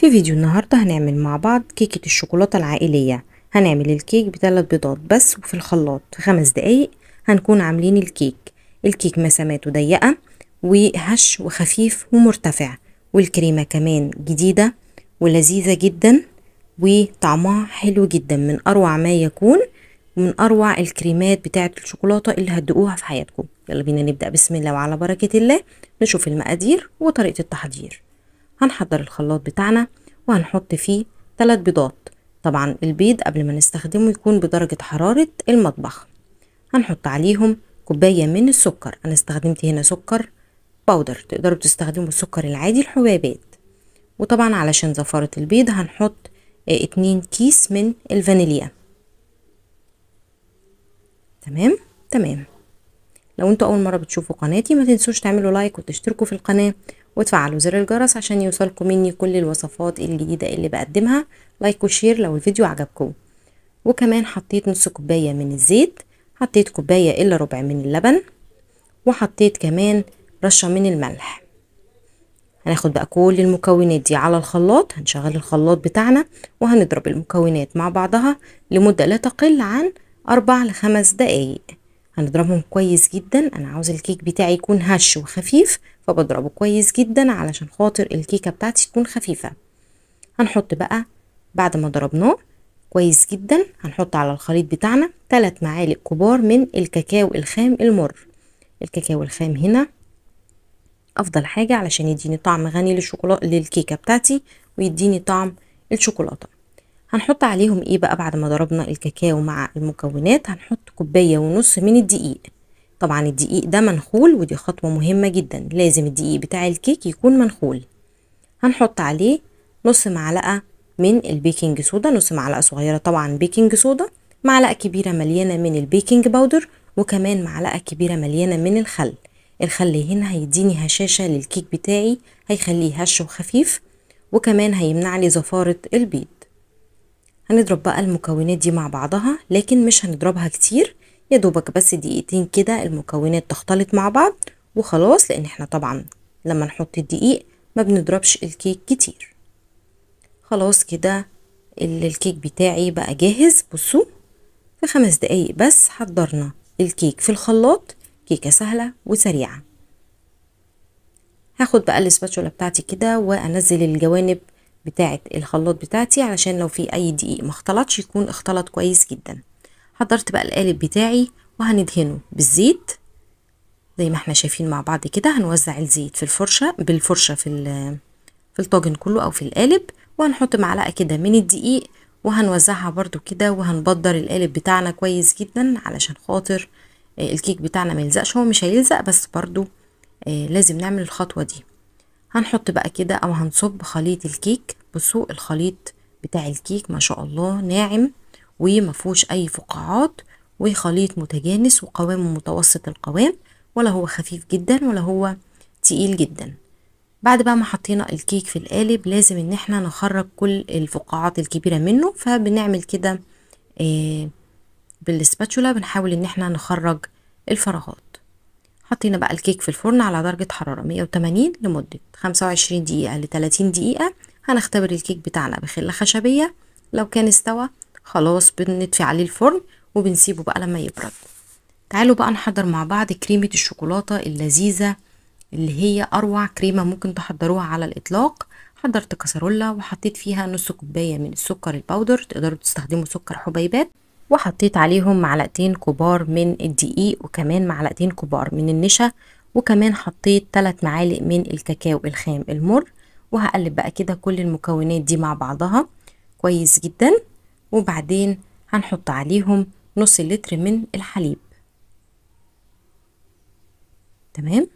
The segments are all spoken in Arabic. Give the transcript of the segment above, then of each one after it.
في فيديو النهاردة هنعمل مع بعض كيكة الشوكولاتة العائلية هنعمل الكيك بثلاث بيضات بس وفي الخلاط في خمس دقايق هنكون عاملين الكيك الكيك مساماته ضيقة وهش وخفيف ومرتفع والكريمة كمان جديدة ولذيذة جدا وطعمها حلو جدا من أروع ما يكون ومن أروع الكريمات بتاعة الشوكولاتة اللي هتدوقوها في حياتكم يلا بينا نبدأ بسم الله وعلى بركة الله نشوف المقادير وطريقة التحضير هنحضر الخلاط بتاعنا وهنحط فيه ثلاث بيضات طبعا البيض قبل ما نستخدمه يكون بدرجة حرارة المطبخ هنحط عليهم كوباية من السكر أنا استخدمت هنا سكر باودر تقدروا تستخدموا السكر العادي الحبابات وطبعا علشان زفارة البيض هنحط آه، اتنين كيس من الفانيليا تمام تمام لو انتوا اول مرة بتشوفوا قناتي ما تنسوش تعملوا لايك وتشتركوا في القناة وتفعلوا زر الجرس عشان يوصلكم مني كل الوصفات الجديدة اللي بقدمها لايك وشير لو الفيديو عجبكم وكمان حطيت نص كوباية من الزيت حطيت كوباية إلا ربع من اللبن وحطيت كمان رشة من الملح هناخد بقى كل المكونات دي على الخلاط هنشغل الخلاط بتاعنا وهنضرب المكونات مع بعضها لمدة لا تقل عن أربع لخمس دقايق هنضربهم كويس جدا أنا عاوز الكيك بتاعي يكون هش وخفيف فبضربه كويس جدا علشان خاطر الكيكة بتاعتي تكون خفيفة هنحط بقى بعد ما ضربناه كويس جدا هنحط على الخليط بتاعنا 3 معالق كبار من الكاكاو الخام المر الكاكاو الخام هنا افضل حاجة علشان يديني طعم غني للشوكولاتة للكيكة بتاعتي ويديني طعم الشوكولاتة هنحط عليهم ايه بقى بعد ما ضربنا الكاكاو مع المكونات هنحط كوباية ونص من الدقيق طبعا الدقيق ده منخول ودي خطوة مهمة جدا لازم الدقيق بتاع الكيك يكون منخول هنحط عليه نص معلقة من البيكنج صودا نص معلقة صغيرة طبعا بيكنج صودا معلقة كبيرة مليانة من البيكنج باودر وكمان معلقة كبيرة مليانة من الخل الخل هنا هيديني هشاشة للكيك بتاعي هيخليه هش وخفيف وكمان هيمنع لي زفارة البيض هنضرب بقى المكونات دي مع بعضها لكن مش هنضربها كتير يا دوبك بس دقيقتين كده المكونات تختلط مع بعض وخلاص لان احنا طبعا لما نحط الدقيق ما بنضربش الكيك كتير خلاص كده الكيك بتاعي بقى جاهز بصوا في خمس دقايق بس حضرنا الكيك في الخلاط كيكة سهلة وسريعة هاخد بقى الاسباتشولا بتاعتي كده وانزل الجوانب بتاعت الخلاط بتاعتي علشان لو في اي دقيق ما اختلطش يكون اختلط كويس جدا حضرت بقى القالب بتاعي وهندهنه بالزيت زي ما احنا شايفين مع بعض كده هنوزع الزيت في الفرشه بالفرشه في في الطاجن كله او في القالب وهنحط معلقه كده من الدقيق وهنوزعها برده كده وهنبدر القالب بتاعنا كويس جدا علشان خاطر آه، الكيك بتاعنا ما يلزقش هو مش هيلزق بس برده آه، لازم نعمل الخطوه دي هنحط بقى كده او هنصب خليط الكيك بصوا الخليط بتاع الكيك ما شاء الله ناعم ومفهوش اي فقاعات وخليط متجانس وقوامه متوسط القوام ولا هو خفيف جدا ولا هو تقيل جدا بعد بقى ما حطينا الكيك في القالب لازم ان احنا نخرج كل الفقاعات الكبيرة منه فبنعمل كده آه، بالسباتولا بنحاول ان احنا نخرج الفراغات حطينا بقى الكيك في الفرن على درجة حرارة 180 لمدة 25 دقيقة ل 30 دقيقة هنختبر الكيك بتاعنا بخلة خشبية لو كان استوى خلاص بنطفي عليه الفرن وبنسيبه بقى لما يبرد تعالوا بقى نحضر مع بعض كريمة الشوكولاتة اللذيذة اللي هي أروع كريمة ممكن تحضروها على الإطلاق حضرت كاسرولة وحطيت فيها نص كوباية من السكر الباودر تقدروا تستخدموا سكر حبيبات وحطيت عليهم معلقتين كبار من الدقيق وكمان معلقتين كبار من النشا وكمان حطيت ثلاث معالق من الكاكاو الخام المر وهقلب بقى كده كل المكونات دي مع بعضها كويس جدا وبعدين هنحط عليهم نص لتر من الحليب تمام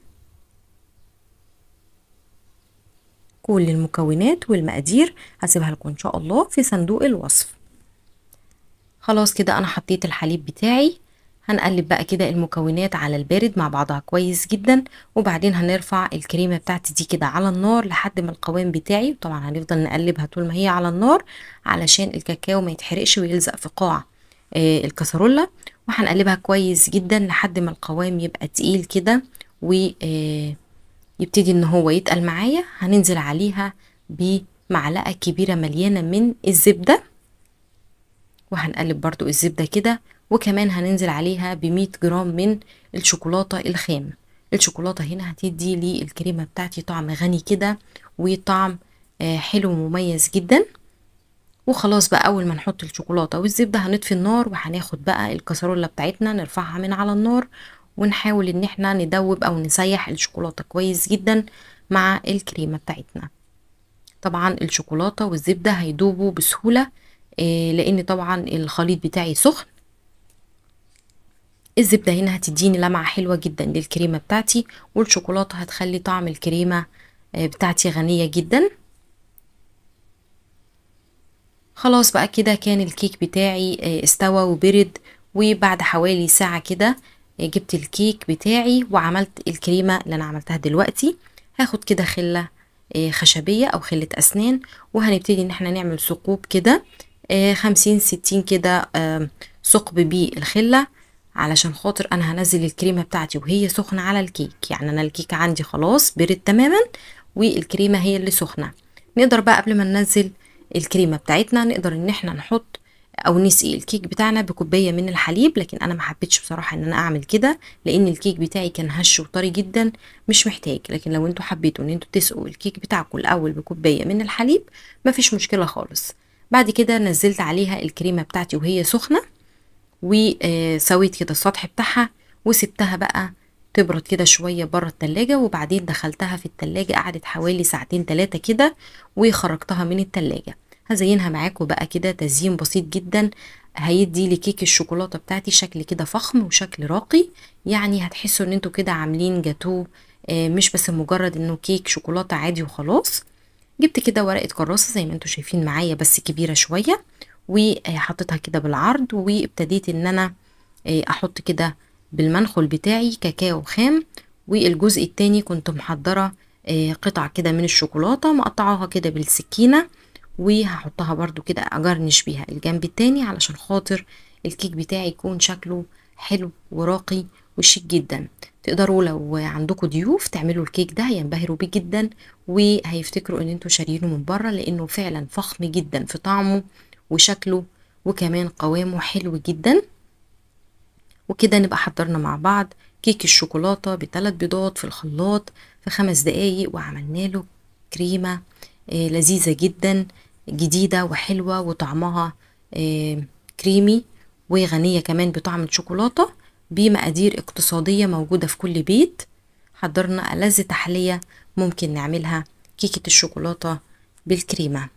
كل المكونات والمقادير هسيبها لكم ان شاء الله في صندوق الوصف خلاص كده انا حطيت الحليب بتاعي هنقلب بقى كده المكونات على البارد مع بعضها كويس جدا وبعدين هنرفع الكريمه بتاعتي دي كده على النار لحد ما القوام بتاعي طبعا هنفضل نقلبها طول ما هي على النار علشان الكاكاو ما يتحرقش ويلزق في قاع آه الكسرولة وهنقلبها كويس جدا لحد ما القوام يبقى تقيل كده ويبتدي آه، ان هو يتقل معايا هننزل عليها بمعلقه كبيره مليانه من الزبده وهنقلب برضو الزبده كده وكمان هننزل عليها ب جرام من الشوكولاته الخام الشوكولاته هنا هتدي للكريمه بتاعتي طعم غني كده وطعم آه، حلو مميز جدا وخلاص بقى اول ما نحط الشوكولاته والزبده هنطفي النار وهناخد بقى الكسروله بتاعتنا نرفعها من على النار ونحاول ان احنا ندوب او نسيح الشوكولاته كويس جدا مع الكريمه بتاعتنا طبعا الشوكولاته والزبده هيدوبوا بسهوله آه، لان طبعا الخليط بتاعي سخن الزبدة هنا هتديني لمعة حلوة جدا للكريمة بتاعتي والشوكولاتة هتخلي طعم الكريمة آه، بتاعتي غنية جدا خلاص بقى كده كان الكيك بتاعي آه، استوى وبرد وبعد حوالي ساعة كده آه، جبت الكيك بتاعي وعملت الكريمة اللي انا عملتها دلوقتي هاخد كده خلة خشبية او خلة اسنان وهنبتدي ان احنا نعمل ثقوب كده خمسين ستين كده ثقب بالخلة علشان خاطر انا هنزل الكريمه بتاعتي وهي سخنه على الكيك يعني انا الكيك عندي خلاص برد تماما والكريمه هي اللي سخنه نقدر بقى قبل ما ننزل الكريمه بتاعتنا نقدر ان احنا نحط او نسقي الكيك بتاعنا بكوبايه من الحليب لكن انا ما حبيتش بصراحه ان انا اعمل كده لان الكيك بتاعي كان هش وطري جدا مش محتاج لكن لو انتوا حبيتوا ان انتوا تسقوا الكيك بتاعكم الاول بكوبايه من الحليب مفيش مشكله خالص بعد كده نزلت عليها الكريمه بتاعتي وهي سخنه وسويت كده السطح بتاعها وسبتها بقى تبرد كده شوية بره التلاجة وبعدين دخلتها في التلاجة قعدت حوالي ساعتين تلاتة كده وخرجتها من التلاجة هزينها معاكم بقى كده تزيين بسيط جدا هيدي لكيك الشوكولاتة بتاعتي شكل كده فخم وشكل راقي يعني هتحسوا ان انتوا كده عاملين جاتو آه، مش بس مجرد انه كيك شوكولاتة عادي وخلاص جبت كده ورقة كراسة زي ما انتوا شايفين معايا بس كبيرة شوية وحطيتها كده بالعرض وابتديت ان انا آه، احط كده بالمنخل بتاعي كاكاو خام والجزء التاني كنت محضرة آه، قطع كده من الشوكولاتة مقطعاها كده بالسكينة وهحطها برضو كده اجرنش بيها الجنب التاني علشان خاطر الكيك بتاعي يكون شكله حلو وراقي وشيك جدا تقدروا لو عندكم ضيوف تعملوا الكيك ده هينبهروا بيه جدا وهيفتكروا ان انتوا شاريينه من بره لانه فعلا فخم جدا في طعمه وشكله وكمان قوامه حلو جدا وكده نبقى حضرنا مع بعض كيك الشوكولاتة بثلاث بيضات في الخلاط في خمس دقايق وعملنا له كريمة آه، لذيذة جدا جديدة وحلوة وطعمها آه، كريمي وغنية كمان بطعم الشوكولاتة بمقادير اقتصادية موجودة في كل بيت حضرنا ألذ تحلية ممكن نعملها كيكة الشوكولاتة بالكريمة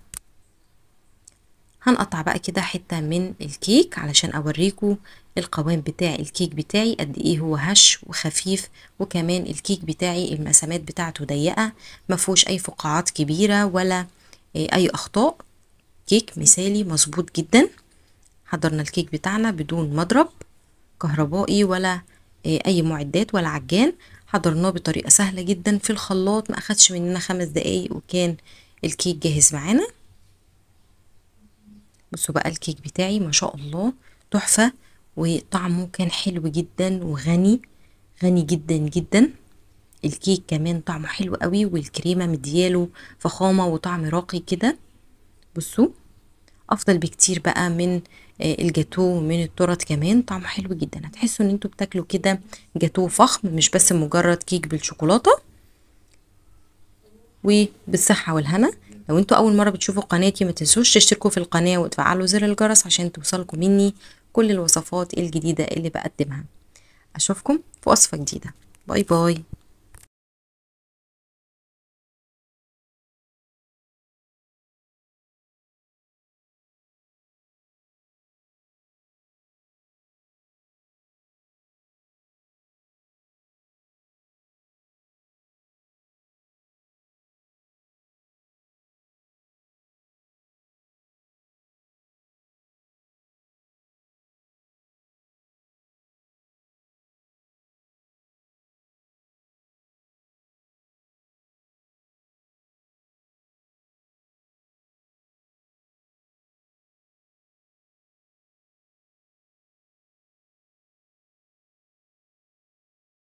هنقطع بقى كده حتة من الكيك علشان اوريكو القوام بتاع الكيك بتاعي قد ايه هو هش وخفيف وكمان الكيك بتاعي المسامات بتاعته ضيقة مفهوش اي فقاعات كبيرة ولا آه، اي اخطاء كيك مثالي مظبوط جدا حضرنا الكيك بتاعنا بدون مضرب كهربائي ولا آه، اي معدات ولا عجان حضرناه بطريقة سهلة جدا في الخلاط ما اخدش مننا خمس دقايق وكان الكيك جاهز معانا بصوا بقى الكيك بتاعي ما شاء الله تحفة وطعمه كان حلو جدا وغني غني جدا جدا الكيك كمان طعمه حلو قوي والكريمة مدياله فخامة وطعم راقي كده بصوا افضل بكتير بقى من آه، الجاتو ومن التورت كمان طعمه حلو جدا هتحسوا ان انتوا بتاكلوا كده جاتو فخم مش بس مجرد كيك بالشوكولاته وبالصحه والهنا لو انتوا اول مره بتشوفوا قناتي ما تنسوش تشتركوا في القناه وتفعلوا زر الجرس عشان توصلكم مني كل الوصفات الجديده اللي بقدمها اشوفكم في وصفه جديده باي باي